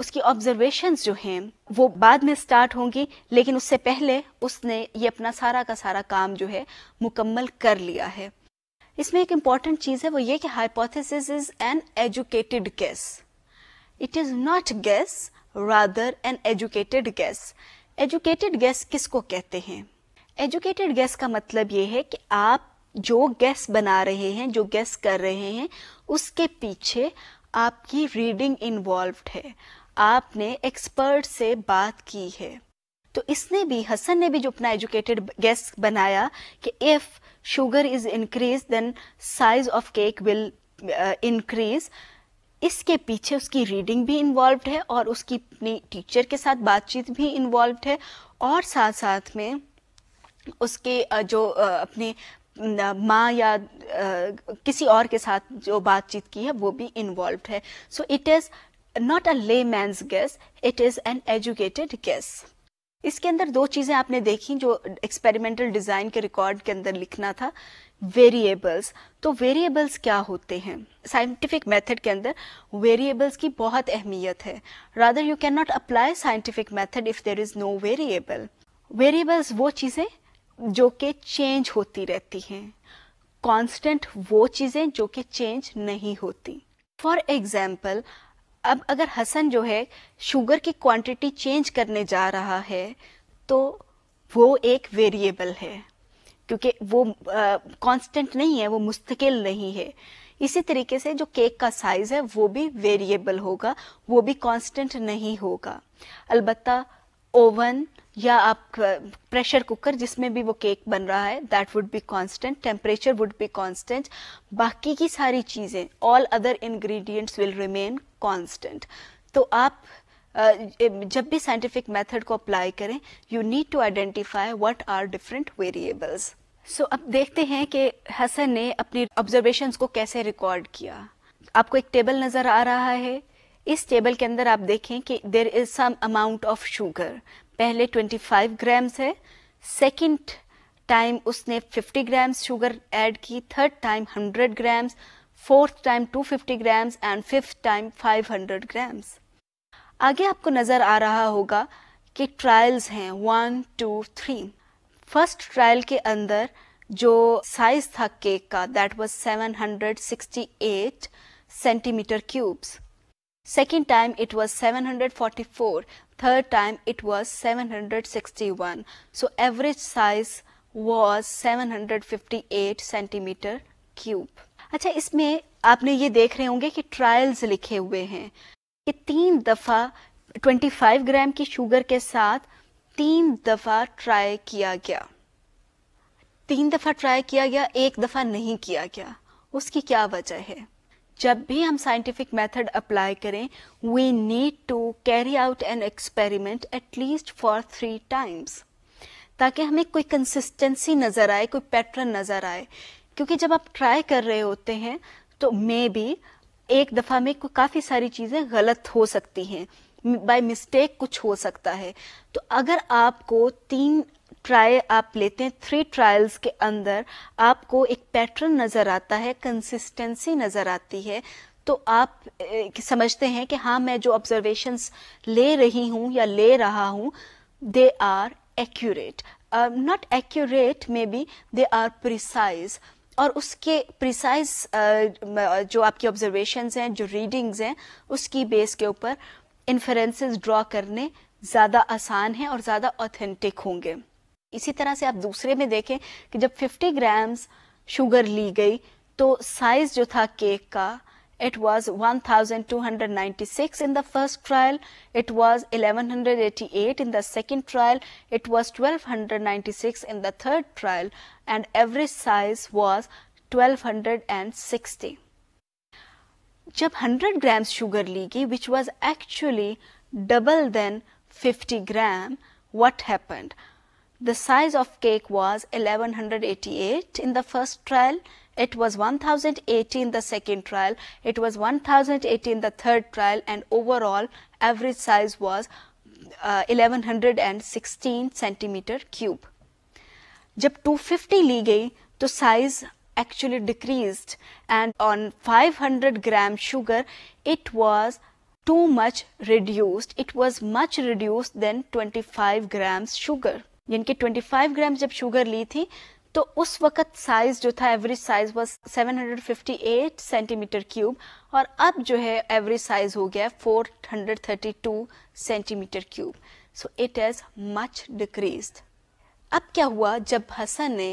उसकी ऑब्जर्वेशन जो है वो बाद में स्टार्ट होंगी लेकिन उससे पहले उसने ये अपना सारा का सारा काम जो है मुकम्मल कर लिया है इसमें एक इम्पॉर्टेंट चीज़ है वो ये कि hypothesis is an educated guess it is not guess rather an educated guess educated guess किस को कहते हैं एजुकेटेड गैस का मतलब ये है कि आप जो गैस बना रहे हैं जो गैस कर रहे हैं उसके पीछे आपकी रीडिंग इन्वॉल्व है आपने एक्सपर्ट से बात की है तो इसने भी हसन ने भी जो अपना एजुकेटेड गेस्ट बनाया कि if sugar is increase then size of cake will increase इसके पीछे उसकी रीडिंग भी इन्वॉल्व है और उसकी अपनी टीचर के साथ बातचीत भी इन्वॉल्व है और साथ साथ में उसके uh, जो uh, अपने माँ या uh, किसी और के साथ जो बातचीत की है वो भी इन्वॉल्व है so it is not a layman's guess it is an educated guess इसके अंदर दो चीजें आपने देखी जो एक्सपेरिमेंटल डिजाइन के रिकॉर्ड के अंदर लिखना था वेरिएबल्स तो वेरिएबल्स क्या होते हैं साइंटिफिक मेथड के अंदर वेरिएबल्स की बहुत अहमियत है rather you can not apply scientific method if there is no variable variables वो चीजें जो कि चेंज होती रहती हैं कांस्टेंट वो चीजें जो कि चेंज नहीं होती फॉर एग्जाम्पल अब अगर हसन जो है शुगर की क्वांटिटी चेंज करने जा रहा है तो वो एक वेरिएबल है क्योंकि वो कांस्टेंट नहीं है वो मुस्तकिल नहीं है इसी तरीके से जो केक का साइज है वो भी वेरिएबल होगा वो भी कांस्टेंट नहीं होगा अलबत्ता ओवन या आप प्रेशर कुकर जिसमें भी वो केक बन रहा है that would be constant temperature would be constant बाकी की सारी चीज़ें all other ingredients will remain constant तो आप जब भी साइंटिफिक मेथड को अप्लाई करें you need to identify what are different variables so अब देखते हैं कि हसन ने अपनी ऑब्जर्वेशन को कैसे रिकॉर्ड किया आपको एक टेबल नज़र आ रहा है इस टेबल के अंदर आप देखें कि there is some amount of sugar पहले 25 ग्राम्स है सेकेंड टाइम उसने 50 ग्राम्स शुगर एड की third time 100 grams fourth time 250 grams and fifth time 500 grams आगे आपको नज़र आ रहा होगा कि ट्रायल्स हैं one two three first trial के अंदर जो साइज था केक का that was 768 centimetre cubes Second time it was 744, third time it was 761. So average size was 758 centimeter cube. अच्छा इसमें आपने ये देख रहे होंगे कि ट्रायल्स लिखे हुए हैं कि तीन दफा 25 ग्राम की शुगर के साथ तीन दफा ट्राई किया गया तीन दफा ट्राई किया गया एक दफा नहीं किया गया उसकी क्या वजह है जब भी हम साइंटिफिक मेथड अप्लाई करें we need to carry out an experiment at least for three times ताकि हमें कोई कंसिस्टेंसी नज़र आए कोई पैटर्न नज़र आए क्योंकि जब आप ट्राई कर रहे होते हैं तो मे बी एक दफ़ा में काफ़ी सारी चीज़ें गलत हो सकती हैं बाय मिस्टेक कुछ हो सकता है तो अगर आपको तीन ट्राई आप लेते हैं थ्री ट्रायल्स के अंदर आपको एक पैटर्न नज़र आता है कंसिस्टेंसी नज़र आती है तो आप समझते हैं कि हाँ मैं जो ऑब्जर्वेशंस ले रही हूँ या ले रहा हूँ they are accurate not accurate maybe they are precise और उसके प्रिसाइज uh, जो आपकी ऑब्जर्वेशंस हैं जो रीडिंग्स हैं उसकी बेस के ऊपर इन्फ्रेंसेस ड्रॉ करने ज़्यादा आसान है और ज़्यादा ऑथेंटिक होंगे इसी तरह से आप दूसरे में देखें कि जब 50 ग्राम्स शुगर ली गई तो साइज जो था केक का it was 1296 in the first trial it was 1188 in the second trial it was 1296 in the third trial and average size was 1260 जब 100 grams sugar ली गई which was actually double than 50 gram what happened the size of cake was 1188 in the first trial it was 1018 in the second trial it was 1018 in the third trial and overall average size was uh, 1116 centimeter cube जब 250 ली गई तो size actually decreased and on 500 gram sugar it was too much reduced. It was much reduced than 25 grams sugar. जिनकी फाइव ग्राम जब शुगर ली थी तो उस वक्त साइज जो था average size was eight centimetre cube और अब जो है एवरेज साइज हो गया four hundred thirty two centimetre cube so it is much decrease अब क्या हुआ जब हसन ने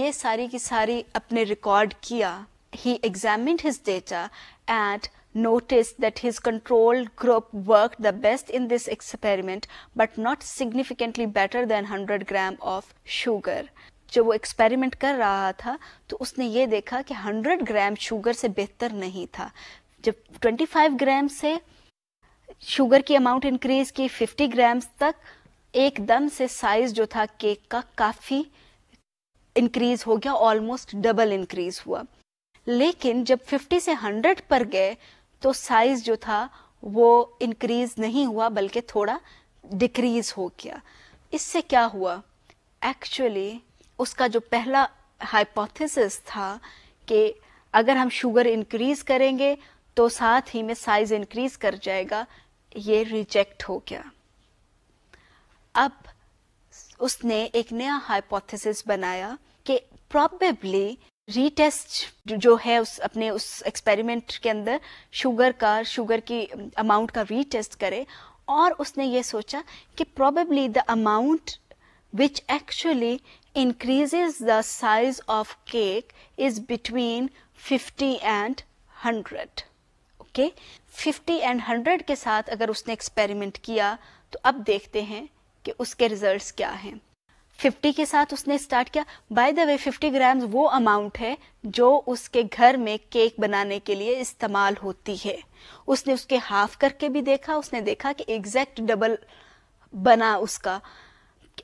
ये सारी की सारी अपने रिकॉर्ड किया ही examine his data and noticed that his control group worked the best in this experiment but not significantly better than 100 gram of sugar जब वो एक्सपेरिमेंट कर रहा था तो उसने ये देखा कि 100 ग्राम शुगर से बेहतर नहीं था जब 25 ग्राम से शुगर की अमाउंट इंक्रीज की 50 ग्राम्स तक एकदम से साइज जो था केक का काफ़ी इंक्रीज हो गया ऑलमोस्ट डबल इंक्रीज हुआ लेकिन जब 50 से 100 पर गए तो साइज जो था वो इंक्रीज नहीं हुआ बल्कि थोड़ा डिक्रीज हो गया इससे क्या हुआ एक्चुअली उसका जो पहला हाइपोथेसिस था कि अगर हम शुगर इंक्रीज करेंगे तो साथ ही में साइज इंक्रीज कर जाएगा ये रिजेक्ट हो गया अब उसने एक नया हाइपोथेसिस बनाया कि प्रॉबेबली रीटेस्ट जो है उस अपने उस एक्सपेरिमेंट के अंदर शुगर का शुगर की अमाउंट का रीटेस्ट करे और उसने ये सोचा कि probably the amount which actually increases the size of cake is between 50 and 100 okay okay? 50 and 100 के साथ अगर उसने एक्सपेरिमेंट किया तो अब देखते हैं कि उसके रिजल्ट्स क्या हैं 50 के साथ उसने स्टार्ट किया बाय द वे 50 ग्राम्स वो अमाउंट है जो उसके घर में केक बनाने के लिए इस्तेमाल होती है उसने उसके हाफ करके भी देखा उसने देखा कि एग्जैक्ट डबल बना उसका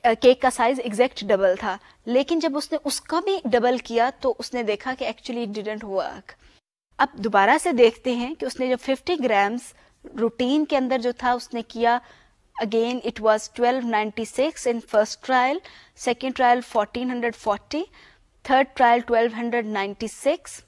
केक का साइज एग्जैक्ट डबल था लेकिन जब उसने उसका भी डबल किया तो उसने देखा कि एक्चुअली इट डिडेंट वर्क अब दोबारा से देखते हैं कि उसने जो 50 ग्राम्स रूटीन के अंदर जो था उसने किया again it was 1296 in first trial, second trial 1440, third trial 1296,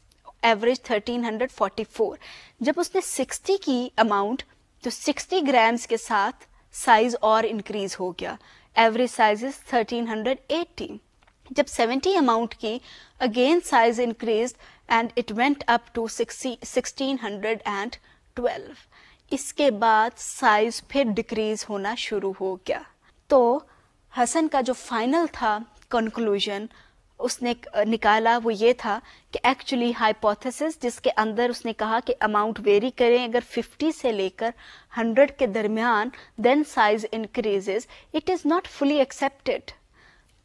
average 1344. जब उसने 60 की amount, तो 60 grams के साथ साइज और इंक्रीज हो गया एवरेज साइज 1380. जब 70 amount की again size increased and it went up to 1612. इसके बाद साइज फिर डिक्रीज होना शुरू हो गया तो हसन का जो फाइनल था कंक्लूजन उसने निकाला वो ये था कि एक्चुअली हाइपोथेसिस जिसके अंदर उसने कहा कि अमाउंट वेरी करें अगर 50 से लेकर 100 के दरमियान then size increases it is not fully accepted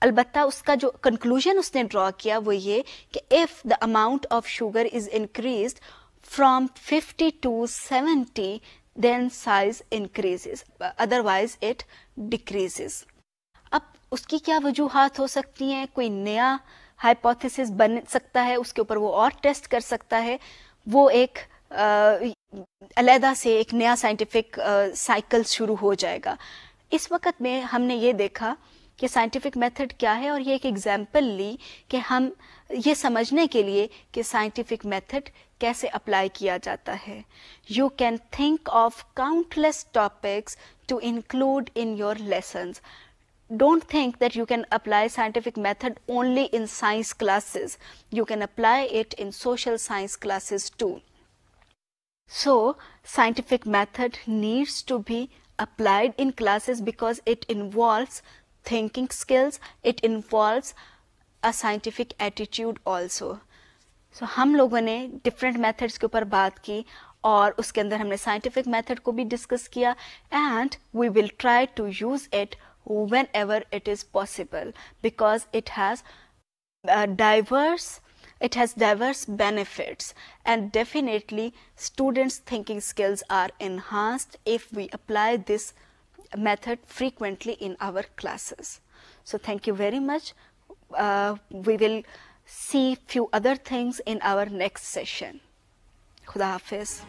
अलबत् उसका जो कंक्लूजन उसने ड्रॉ किया वो ये कि if the amount of sugar is increased from 50 to 70 then size increases otherwise it decreases अब उसकी क्या वजूहत हो सकती हैं कोई नया हाइपोथेसिस बन सकता है उसके ऊपर वो और टेस्ट कर सकता है वो एक अलहदा से एक नया साइंटिफिक साइकिल शुरू हो जाएगा इस वक्त में हमने ये देखा कि साइंटिफिक मेथड क्या है और ये एक एग्जाम्पल ली कि हम ये समझने के लिए कि साइंटिफिक मेथड कैसे अप्लाई किया जाता है you can think of countless topics to include in your do don't think that you can apply scientific method only in science classes. You can apply it in social science classes too. So, scientific method needs to be applied in classes because it involves thinking skills, it involves a scientific attitude also so, हम लोगों ने डिफरेंट मेथड्स के ऊपर बात की और उसके अंदर हमने साइंटिफिक मेथड को भी डिस्कस किया and we will try to use it whenever it is possible diverse it has diverse benefits and definitely students thinking skills are enhanced if we apply this method frequently in our classes so thank you very much uh, we will see few other things in our next session. Khuda Hafiz.